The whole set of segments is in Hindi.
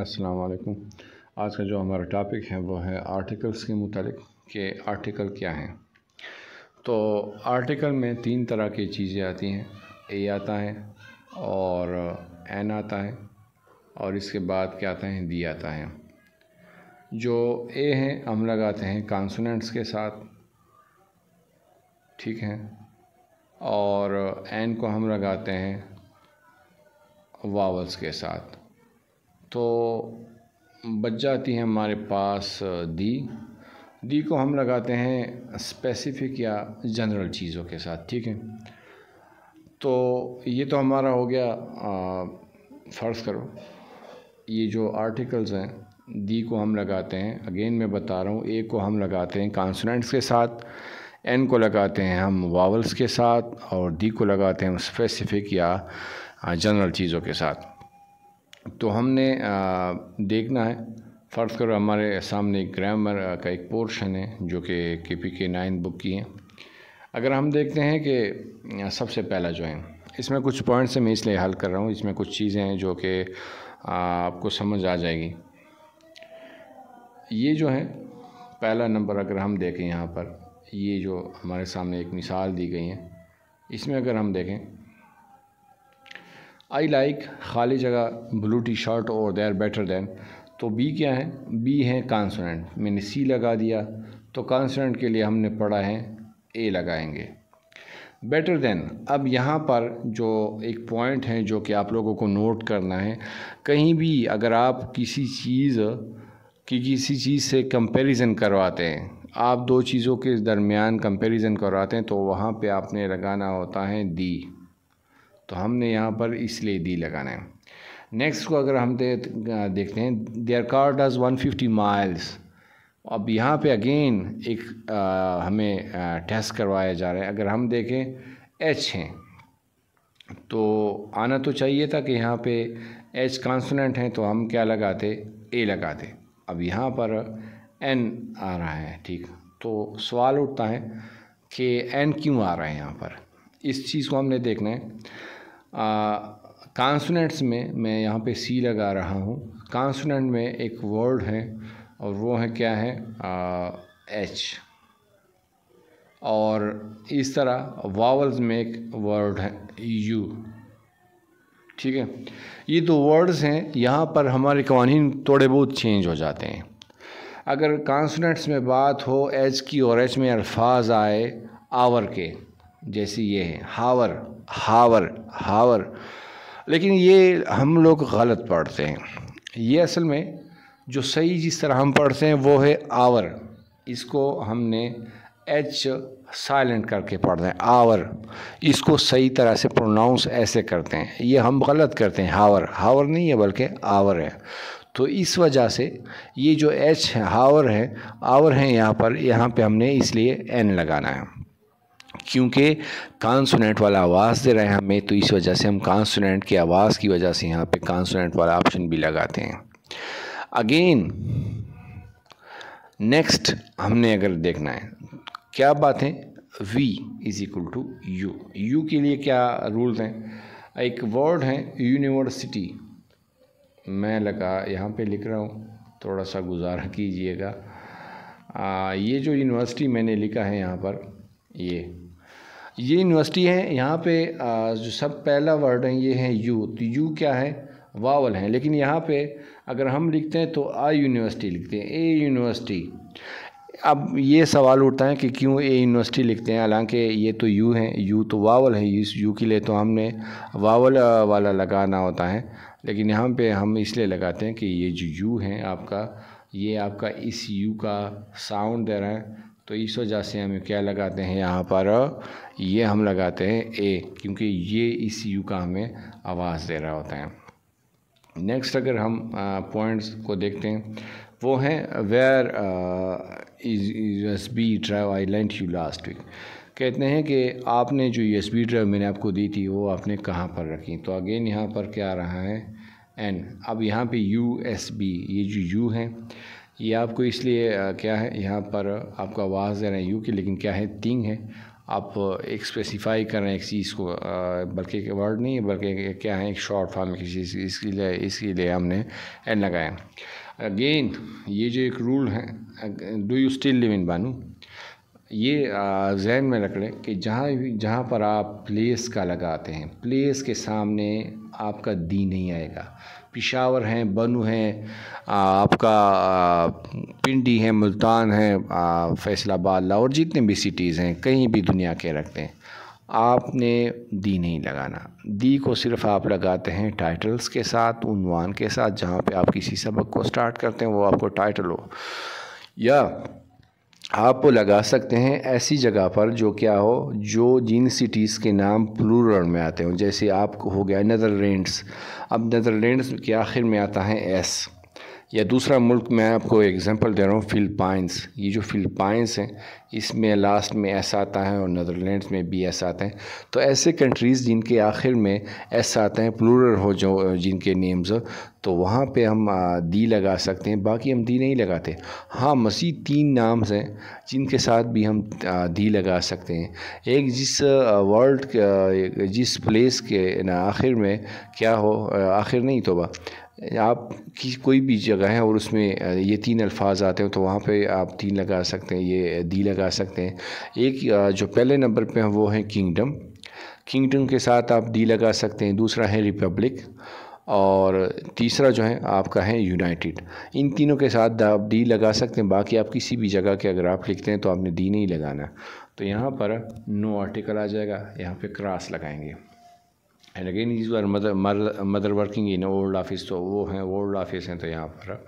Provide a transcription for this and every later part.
असलकुम आज का जो हमारा टॉपिक है वो है आर्टिकल्स के मुतालिक कि आर्टिकल क्या हैं तो आर्टिकल में तीन तरह की चीज़ें आती हैं ए आता है और एन आता है और इसके बाद क्या आता है दी आता है जो ए हैं हम लगाते हैं कॉन्सोनेंट्स के साथ ठीक है और एन को हम लगाते हैं वावल्स के साथ तो बच जाती है हमारे पास दी दी को हम लगाते हैं स्पेसिफ़िक या जनरल चीज़ों के साथ ठीक है तो ये तो हमारा हो गया फ़र्ज़ करो ये जो आर्टिकल्स हैं दी को हम लगाते हैं अगेन मैं बता रहा हूँ ए को हम लगाते हैं कॉन्सनेंट्स के साथ एन को लगाते हैं हम वावल्स के साथ और दी को लगाते हैं स्पेसिफिक या जनरल चीज़ों के साथ तो हमने देखना है फ़र्ज़ करो हमारे सामने ग्रामर का एक पोर्शन है जो कि के पी के नाइन बुक की है अगर हम देखते हैं कि सबसे पहला जो है इसमें कुछ पॉइंट्स मैं इसलिए हल कर रहा हूँ इसमें कुछ चीज़ें हैं जो कि आपको समझ आ जाएगी ये जो है पहला नंबर अगर हम देखें यहाँ पर ये जो हमारे सामने एक मिसाल दी गई है इसमें अगर हम देखें आई लाइक खाली जगह ब्लू टी शर्ट और दे आर बेटर दैन तो बी क्या है बी है कॉन्सोनेंट मैंने सी लगा दिया तो कॉन्सोनेंट के लिए हमने पढ़ा है ए लगाएंगे बेटर देन अब यहाँ पर जो एक पॉइंट है जो कि आप लोगों को नोट करना है कहीं भी अगर आप किसी चीज़ की किसी चीज़ से कंपैरिजन करवाते हैं आप दो चीज़ों के दरमियान कंपैरिजन करवाते हैं तो वहाँ पे आपने लगाना होता है दी तो हमने यहाँ पर इसलिए दी लगाना है नेक्स्ट को अगर हम दे, देखते हैं their car does one fifty miles अब यहाँ पे अगेन एक आ, हमें आ, टेस्ट करवाया जा रहा है अगर हम देखें एच हैं तो आना तो चाहिए था कि यहाँ पे एच कॉन्सोनेंट हैं तो हम क्या लगाते ए लगाते अब यहाँ पर एन आ रहा है ठीक तो सवाल उठता है कि एन क्यों आ रहा है यहाँ पर इस चीज़ को हमने देखना है कॉन्सोनेंट्स में मैं यहाँ पे सी लगा रहा हूँ कॉन्सोनेंट में एक वर्ड है और वो है क्या है एच और इस तरह वावल्स में एक वर्ड है यू ठीक है ये दो वर्ड्स हैं यहाँ पर हमारे कवानीन थोड़े बहुत चेंज हो जाते हैं अगर कॉन्सोनेंट्स में बात हो एच की और एच में अल्फाज आए आवर के जैसी ये है हावर हावर हावर लेकिन ये हम लोग गलत पढ़ते हैं ये असल में जो सही जिस तरह हम पढ़ते हैं वो है आवर इसको हमने एच साइलेंट करके पढ़ते हैं आवर इसको सही तरह से प्रोनाउंस ऐसे करते हैं ये हम गलत करते हैं हावर हावर नहीं है बल्कि आवर है तो इस वजह से ये जो एच है हावर है आवर है यहाँ पर यहाँ पे हमने इसलिए एन लगाना है क्योंकि कॉन्सोनेंट वाला आवाज़ दे रहे हैं हमें तो इस वजह से हम कॉन्सोनेंट की आवाज़ की वजह से यहाँ पे कॉन्सोनेंट वाला ऑप्शन भी लगाते हैं अगेन नेक्स्ट हमने अगर देखना है क्या बात है V is equal to U U के लिए क्या रूल्स हैं एक वर्ड है यूनिवर्सिटी मैं लगा यहाँ पे लिख रहा हूँ थोड़ा सा गुजारा कीजिएगा ये जो यूनिवर्सिटी मैंने लिखा है यहाँ पर ये ये यूनिवर्सिटी है यहाँ पे जो सब पहला वर्ड है ये है यू तो यू क्या है वावल है लेकिन यहाँ पे अगर हम लिखते हैं तो आ यूनिवर्सिटी लिखते हैं ए यूनिवर्सिटी अब ये सवाल उठता है कि क्यों ए यूनिवर्सिटी लिखते हैं हालांकि ये तो यू है यू तो वावल है इस यू के लिए तो हमने वावल वाला लगाना होता है लेकिन यहाँ पे हम इसलिए लगाते हैं कि ये जो यू है आपका ये आपका इस यू का साउंड दे रहा है तो इस वजह से हम क्या लगाते हैं यहाँ पर ये हम लगाते हैं ए क्योंकि ये इस यू का हमें आवाज़ दे रहा होता है नेक्स्ट अगर हम पॉइंट्स को देखते हैं वो हैं where is S B drive I lent you last week कहते हैं कि आपने जो यू एस बी ड्राइव मैंने आपको दी थी वो आपने कहाँ पर रखी तो अगेन यहाँ पर क्या आ रहा है एन अब यहाँ पे यू एस बी ये जो यू है ये आपको इसलिए क्या है यहाँ पर आपको आवाज़ दे रहे हैं यू की लेकिन क्या है तिंग है आप एक स्पेसिफाई कर रहे हैं एक चीज़ को बल्कि एक वर्ड नहीं है बल्कि क्या है एक शॉर्ट फॉर्म की चीज़ इसके लिए इसके लिए हमने एन लगाया अगेन ये जो एक रूल है do you still live in बानू ये जहन में रख लें कि जहाँ जहाँ पर आप प्लेस का लगाते हैं प्लेस के सामने आपका दी नहीं आएगा पिशावर हैं बनू हैं आपका पिंडी है मुल्तान है फैसलाबाद और जितने भी सिटीज़ हैं कहीं भी दुनिया के रखते हैं आपने दी नहीं लगाना दी को सिर्फ आप लगाते हैं टाइटल्स के साथ उनवान के साथ जहाँ पे आप किसी सबक को स्टार्ट करते हैं वो आपको टाइटल हो या आप लगा सकते हैं ऐसी जगह पर जो क्या हो जो जिन सिटीज़ के नाम प्लूरल में आते हों जैसे आप हो गया नदरलैंड्स अब नदरलैंड्स के आखिर में आता है एस या दूसरा मुल्क मैं आपको एग्जांपल दे रहा हूँ फ़िलपाइंस ये जो फ़िलपाइंस हैं इसमें लास्ट में ऐसा आता है और नदरलैंड्स में भी एस आते हैं तो ऐसे कंट्रीज़ जिनके आखिर में एस आते हैं प्लूरल हो जो जिनके नेम्स तो वहाँ पे हम दी लगा सकते हैं बाकी हम दी नहीं लगाते हाँ मसीह तीन नाम्स हैं जिनके साथ भी हम दी लगा सकते हैं एक जिस वर्ल्ड जिस प्लेस के ना आखिर में क्या हो आखिर नहीं तोबा आप की कोई भी जगह है और उसमें ये तीन अल्फाज आते हैं तो वहाँ पे आप तीन लगा सकते हैं ये दी लगा सकते हैं एक जो पहले नंबर पे हैं वो है किंगडम किंगडम के साथ आप दी लगा सकते हैं दूसरा है रिपब्लिक और तीसरा जो है आपका है यूनाइटेड इन तीनों के साथ आप डी लगा सकते हैं बाकी आप किसी भी जगह के अगर आप लिखते हैं तो आपने डी नहीं लगाना तो यहाँ पर नो आर्टिकल आ जाएगा यहाँ पे क्रॉस लगाएंगे and again is mother mother working in old office तो वो हैं ओल्ड ऑफिस हैं तो यहाँ पर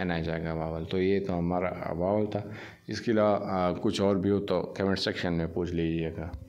एन आ जाएगा वावल तो ये तो हमारा वावल था इसके अलावा कुछ और भी हो तो कमेंट सेक्शन में पूछ लीजिएगा